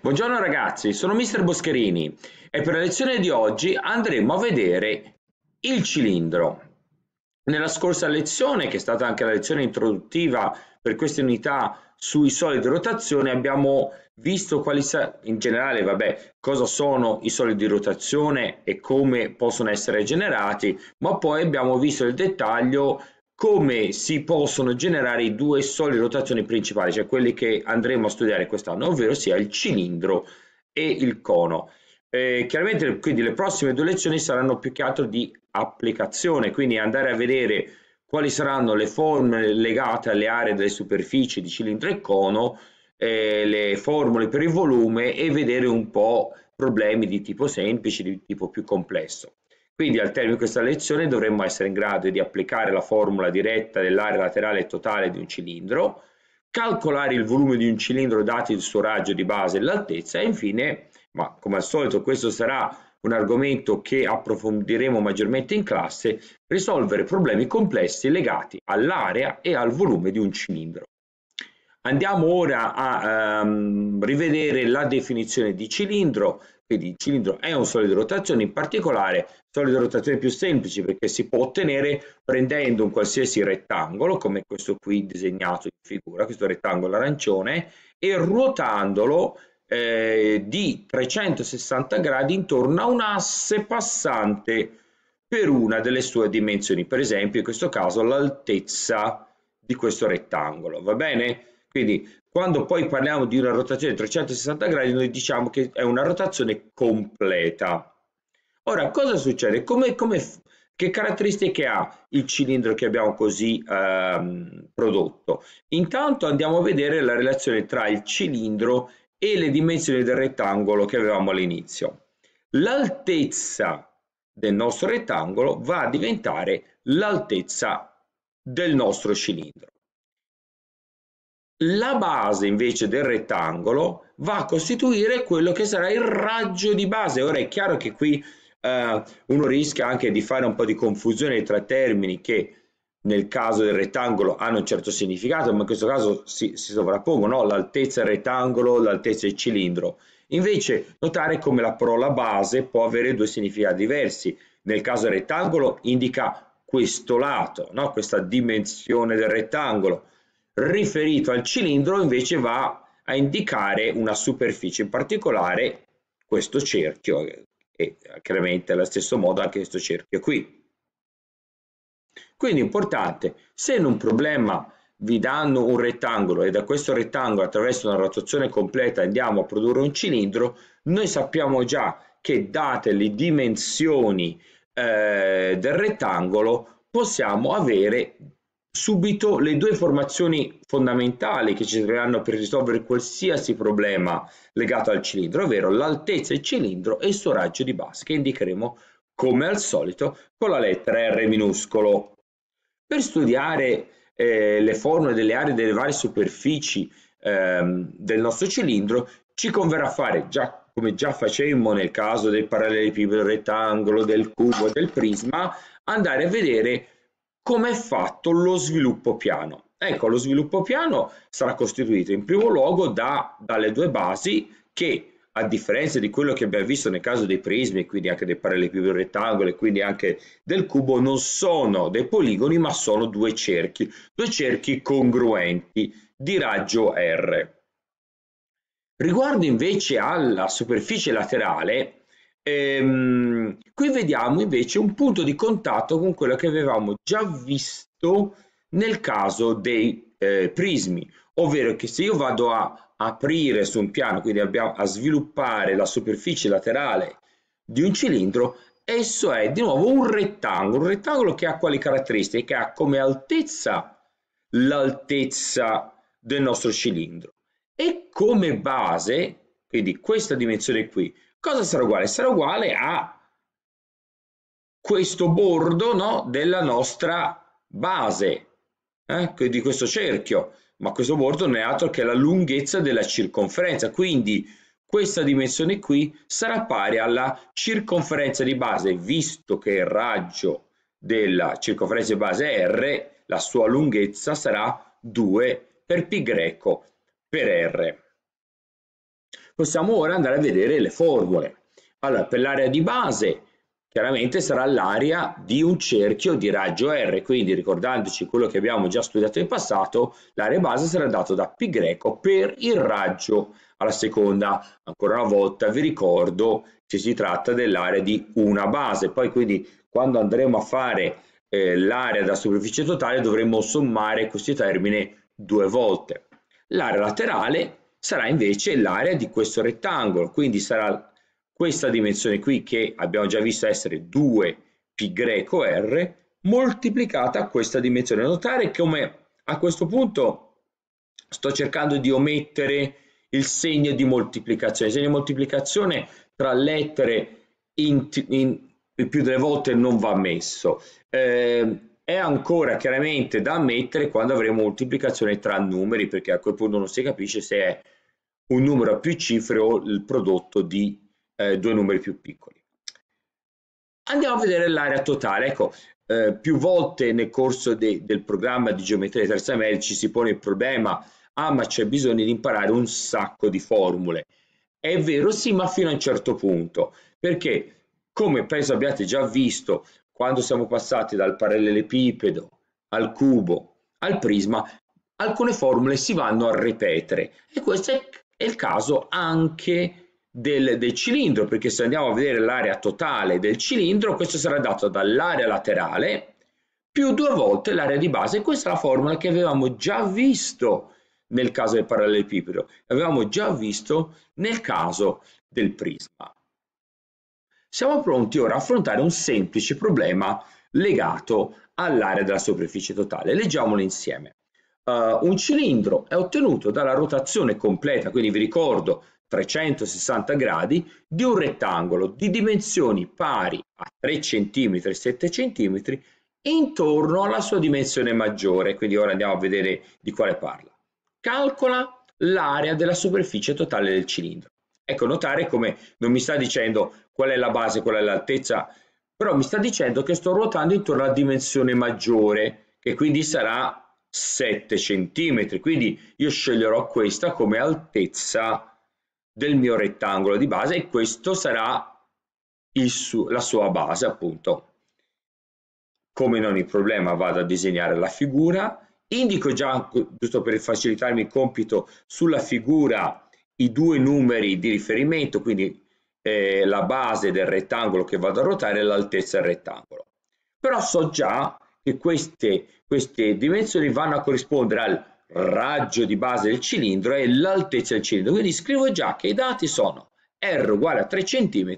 Buongiorno ragazzi, sono Mr. Boscherini e per la lezione di oggi andremo a vedere il cilindro. Nella scorsa lezione, che è stata anche la lezione introduttiva per queste unità sui solidi di rotazione, abbiamo visto quali in generale, vabbè, cosa sono i solidi di rotazione e come possono essere generati, ma poi abbiamo visto il dettaglio come si possono generare i due soli rotazioni principali, cioè quelli che andremo a studiare quest'anno, ovvero sia il cilindro e il cono. Eh, chiaramente quindi le prossime due lezioni saranno più che altro di applicazione, quindi andare a vedere quali saranno le formule legate alle aree delle superfici di cilindro e cono, eh, le formule per il volume e vedere un po' problemi di tipo semplice, di tipo più complesso. Quindi al termine di questa lezione dovremmo essere in grado di applicare la formula diretta dell'area laterale totale di un cilindro, calcolare il volume di un cilindro dati il suo raggio di base e l'altezza e infine, ma come al solito questo sarà un argomento che approfondiremo maggiormente in classe, risolvere problemi complessi legati all'area e al volume di un cilindro. Andiamo ora a ehm, rivedere la definizione di cilindro, quindi il cilindro è un solido rotazione, in particolare solido rotazione più semplice perché si può ottenere prendendo un qualsiasi rettangolo, come questo qui disegnato in figura, questo rettangolo arancione, e ruotandolo eh, di 360 gradi intorno a un asse passante per una delle sue dimensioni, per esempio in questo caso l'altezza di questo rettangolo, va bene? Quindi quando poi parliamo di una rotazione 360 gradi noi diciamo che è una rotazione completa. Ora cosa succede? Come, come, che caratteristiche ha il cilindro che abbiamo così ehm, prodotto? Intanto andiamo a vedere la relazione tra il cilindro e le dimensioni del rettangolo che avevamo all'inizio. L'altezza del nostro rettangolo va a diventare l'altezza del nostro cilindro. La base invece del rettangolo va a costituire quello che sarà il raggio di base. Ora è chiaro che qui eh, uno rischia anche di fare un po' di confusione tra termini che nel caso del rettangolo hanno un certo significato, ma in questo caso si, si sovrappongono, no? l'altezza del rettangolo, l'altezza del cilindro. Invece notare come la parola base può avere due significati diversi. Nel caso del rettangolo indica questo lato, no? questa dimensione del rettangolo riferito al cilindro invece va a indicare una superficie, in particolare questo cerchio e chiaramente allo stesso modo anche questo cerchio qui. Quindi importante, se in un problema vi danno un rettangolo e da questo rettangolo attraverso una rotazione completa andiamo a produrre un cilindro, noi sappiamo già che date le dimensioni eh, del rettangolo possiamo avere subito le due informazioni fondamentali che ci serviranno per risolvere qualsiasi problema legato al cilindro, ovvero l'altezza del cilindro e il suo raggio di base, che indicheremo come al solito con la lettera R minuscolo. Per studiare eh, le forme delle aree delle varie superfici ehm, del nostro cilindro ci converrà fare già come già facemmo nel caso del parallelepipedo, del rettangolo, del cubo, del prisma, andare a vedere come è fatto lo sviluppo piano? Ecco, lo sviluppo piano sarà costituito in primo luogo da, dalle due basi che a differenza di quello che abbiamo visto nel caso dei prismi, quindi anche dei parallelepipedi rettangoli, quindi anche del cubo, non sono dei poligoni, ma sono due cerchi, due cerchi congruenti di raggio R. Riguardo invece alla superficie laterale, ehm, Qui vediamo invece un punto di contatto con quello che avevamo già visto nel caso dei eh, prismi, ovvero che se io vado a aprire su un piano, quindi abbiamo a sviluppare la superficie laterale di un cilindro, esso è di nuovo un rettangolo, un rettangolo che ha quali caratteristiche? Che ha come altezza l'altezza del nostro cilindro e come base, quindi questa dimensione qui, cosa sarà uguale? Sarà uguale a questo bordo no, della nostra base, eh, di questo cerchio, ma questo bordo non è altro che la lunghezza della circonferenza, quindi questa dimensione qui sarà pari alla circonferenza di base, visto che il raggio della circonferenza di base è R, la sua lunghezza sarà 2 per π greco per R. Possiamo ora andare a vedere le formule. Allora, per l'area di base chiaramente sarà l'area di un cerchio di raggio R, quindi ricordandoci quello che abbiamo già studiato in passato, l'area base sarà data da π per il raggio alla seconda. Ancora una volta vi ricordo che si tratta dell'area di una base, poi quindi quando andremo a fare eh, l'area da superficie totale dovremo sommare questi termini due volte. L'area laterale sarà invece l'area di questo rettangolo, quindi sarà questa dimensione qui che abbiamo già visto essere 2πr moltiplicata a questa dimensione. Notare come a questo punto sto cercando di omettere il segno di moltiplicazione. Il segno di moltiplicazione tra lettere in, in più delle volte non va messo. Eh, è ancora chiaramente da ammettere quando avremo moltiplicazione tra numeri, perché a quel punto non si capisce se è un numero a più cifre o il prodotto di eh, due numeri più piccoli. Andiamo a vedere l'area totale. Ecco, eh, più volte nel corso de del programma di geometria dei terza ci si pone il problema ah ma c'è bisogno di imparare un sacco di formule. È vero sì, ma fino a un certo punto, perché come penso abbiate già visto quando siamo passati dal parallelepipedo al cubo al prisma, alcune formule si vanno a ripetere e questo è il caso anche del, del cilindro, perché se andiamo a vedere l'area totale del cilindro, questo sarà dato dall'area laterale più due volte l'area di base. Questa è la formula che avevamo già visto nel caso del parallelepipedo, avevamo già visto nel caso del prisma. Siamo pronti ora a affrontare un semplice problema legato all'area della superficie totale. Leggiamolo insieme. Uh, un cilindro è ottenuto dalla rotazione completa, quindi vi ricordo 360 gradi di un rettangolo di dimensioni pari a 3 cm e 7 cm intorno alla sua dimensione maggiore, quindi ora andiamo a vedere di quale parla. Calcola l'area della superficie totale del cilindro. Ecco, notare come non mi sta dicendo qual è la base, qual è l'altezza, però mi sta dicendo che sto ruotando intorno alla dimensione maggiore, che quindi sarà 7 cm, quindi io sceglierò questa come altezza del mio rettangolo di base e questo sarà su la sua base appunto. Come non il problema vado a disegnare la figura, indico già, giusto per facilitarmi il compito, sulla figura i due numeri di riferimento, quindi eh, la base del rettangolo che vado a ruotare e l'altezza del rettangolo. Però so già che queste, queste dimensioni vanno a corrispondere al raggio di base del cilindro e l'altezza del cilindro. Quindi scrivo già che i dati sono R uguale a 3 cm,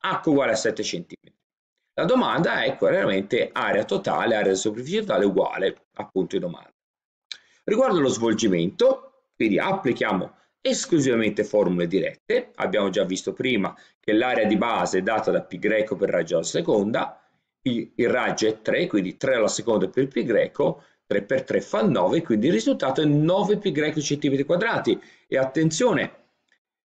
H uguale a 7 cm. La domanda è chiaramente ecco, area totale, area superficie totale uguale, appunto in domanda. Riguardo lo svolgimento, quindi applichiamo esclusivamente formule dirette, abbiamo già visto prima che l'area di base è data da π per raggio alla seconda, il raggio è 3, quindi 3 alla seconda per π 3 per 3 fa 9, quindi il risultato è 9 π centimetri quadrati. E attenzione,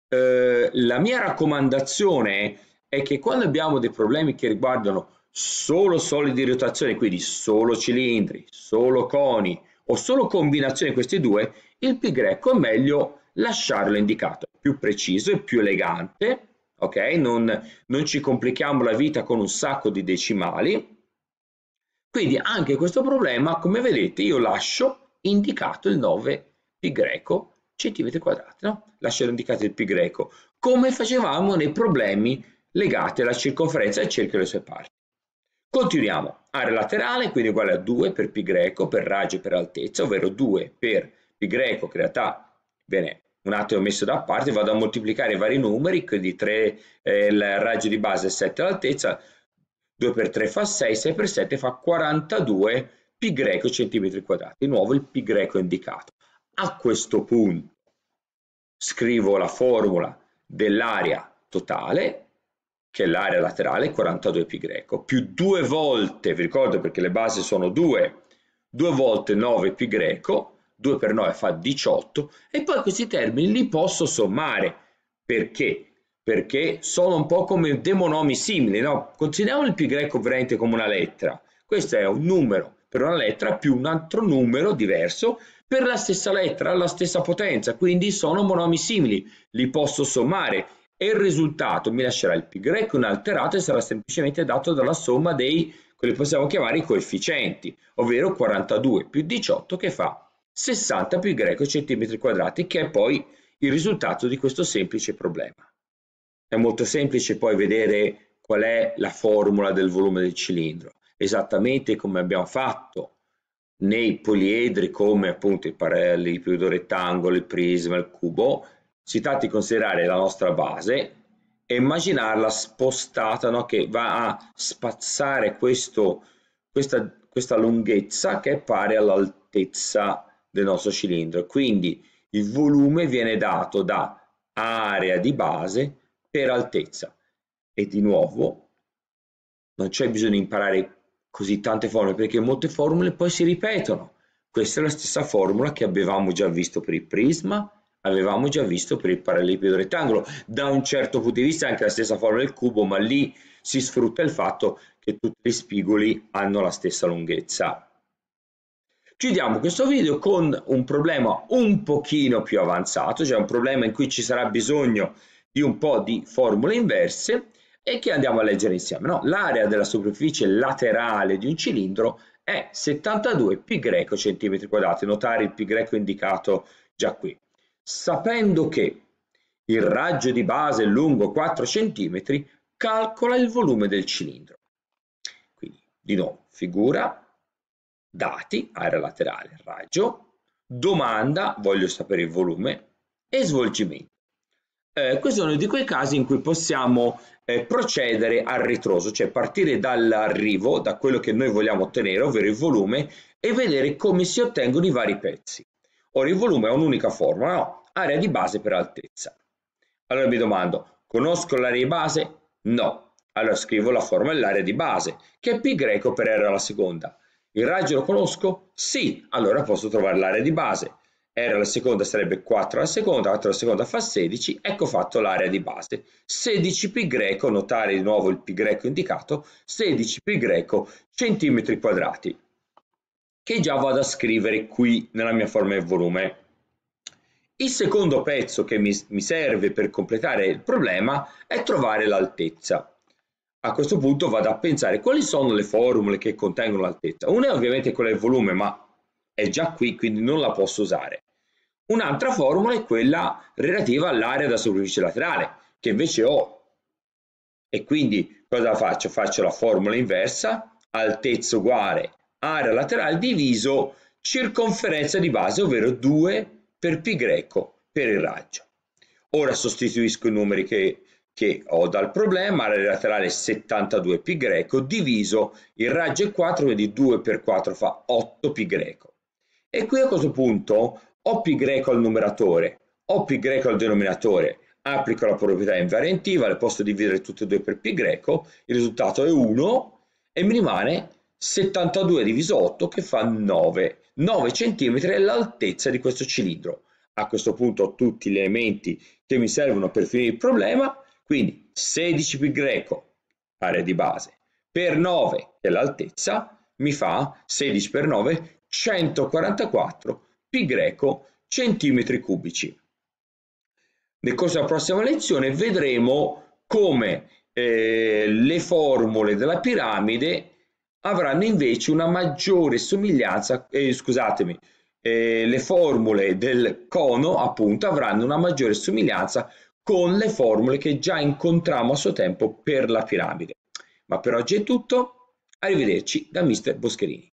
eh, la mia raccomandazione è che quando abbiamo dei problemi che riguardano solo solidi di rotazione, quindi solo cilindri, solo coni o solo combinazione di questi due, il π è meglio lasciarlo indicato, più preciso e più elegante, ok? Non, non ci complichiamo la vita con un sacco di decimali, quindi anche questo problema, come vedete, io lascio indicato il 9 pi greco centimetri quadrati, no? Lascerò indicato il pi greco, come facevamo nei problemi legati alla circonferenza e cerchio e le sue parti. Continuiamo. Area laterale, quindi uguale a 2 per pi greco, per raggio e per altezza, ovvero 2 per pi greco, che in realtà viene un attimo messo da parte, vado a moltiplicare i vari numeri, quindi 3 eh, il raggio di base e 7 l'altezza, 2 per 3 fa 6, 6 per 7 fa 42 pi greco centimetri quadrati, di nuovo il pi greco indicato. A questo punto scrivo la formula dell'area totale, che è l'area laterale, 42 pi greco, più due volte, vi ricordo perché le basi sono 2, 2 volte 9 pi greco, 2 per 9 fa 18, e poi questi termini li posso sommare, perché perché sono un po' come demonomi simili, no? Consideriamo il pi greco veramente come una lettera. Questo è un numero per una lettera più un altro numero diverso per la stessa lettera, la stessa potenza, quindi sono monomi simili, li posso sommare e il risultato mi lascerà il pi greco inalterato e sarà semplicemente dato dalla somma dei, quelli possiamo chiamare i coefficienti, ovvero 42 più 18 che fa 60 pi greco centimetri quadrati, che è poi il risultato di questo semplice problema è molto semplice poi vedere qual è la formula del volume del cilindro, esattamente come abbiamo fatto nei poliedri come appunto i parelli, il periodo rettangolo, il prisma, il cubo, si tratta di considerare la nostra base e immaginarla spostata no? che va a spazzare questo, questa, questa lunghezza che è pari all'altezza del nostro cilindro. Quindi il volume viene dato da area di base per altezza. E di nuovo, non c'è bisogno di imparare così tante formule, perché molte formule poi si ripetono. Questa è la stessa formula che avevamo già visto per il prisma, avevamo già visto per il parallepipedo rettangolo. Da un certo punto di vista anche la stessa formula del cubo, ma lì si sfrutta il fatto che tutti gli spigoli hanno la stessa lunghezza. Chiudiamo questo video con un problema un pochino più avanzato, cioè un problema in cui ci sarà bisogno di di un po' di formule inverse e che andiamo a leggere insieme. No? L'area della superficie laterale di un cilindro è 72 π centimetri quadrati. Notare il π indicato già qui. Sapendo che il raggio di base è lungo 4 cm, calcola il volume del cilindro. Quindi, di nuovo, figura, dati, area laterale, raggio, domanda, voglio sapere il volume, e svolgimento eh, questo è uno di quei casi in cui possiamo eh, procedere al ritroso, cioè partire dall'arrivo, da quello che noi vogliamo ottenere, ovvero il volume, e vedere come si ottengono i vari pezzi. Ora il volume è un'unica forma, no? Area di base per altezza. Allora mi domando, conosco l'area di base? No. Allora scrivo la formula dell'area di base, che è π greco per r alla seconda. Il raggio lo conosco? Sì, allora posso trovare l'area di base r alla seconda sarebbe 4 alla seconda, 4 alla seconda fa 16, ecco fatto l'area di base. 16 π greco, notare di nuovo il π greco indicato, 16 π greco centimetri quadrati, che già vado a scrivere qui nella mia forma e volume. Il secondo pezzo che mi, mi serve per completare il problema è trovare l'altezza. A questo punto vado a pensare quali sono le formule che contengono l'altezza. Una è ovviamente quella del volume, ma è già qui, quindi non la posso usare. Un'altra formula è quella relativa all'area da superficie laterale, che invece ho. E quindi cosa faccio? Faccio la formula inversa, altezza uguale area laterale diviso circonferenza di base, ovvero 2 per π greco per il raggio. Ora sostituisco i numeri che, che ho dal problema, area laterale 72 π greco diviso il raggio è 4, quindi 2 per 4 fa 8 π greco. E qui a questo punto o greco al numeratore o π al denominatore applico la proprietà invariantiva, le posso dividere tutte e due per π, il risultato è 1 e mi rimane 72 diviso 8 che fa 9. 9 cm è l'altezza di questo cilindro. A questo punto ho tutti gli elementi che mi servono per finire il problema, quindi 16 π, area di base, per 9, che è l'altezza, mi fa 16 per 9, 144 pi greco centimetri cubici. Nel corso della prossima lezione vedremo come eh, le formule della piramide avranno invece una maggiore somiglianza, eh, scusatemi, eh, le formule del cono appunto avranno una maggiore somiglianza con le formule che già incontriamo a suo tempo per la piramide. Ma per oggi è tutto, arrivederci da Mr. Boscherini.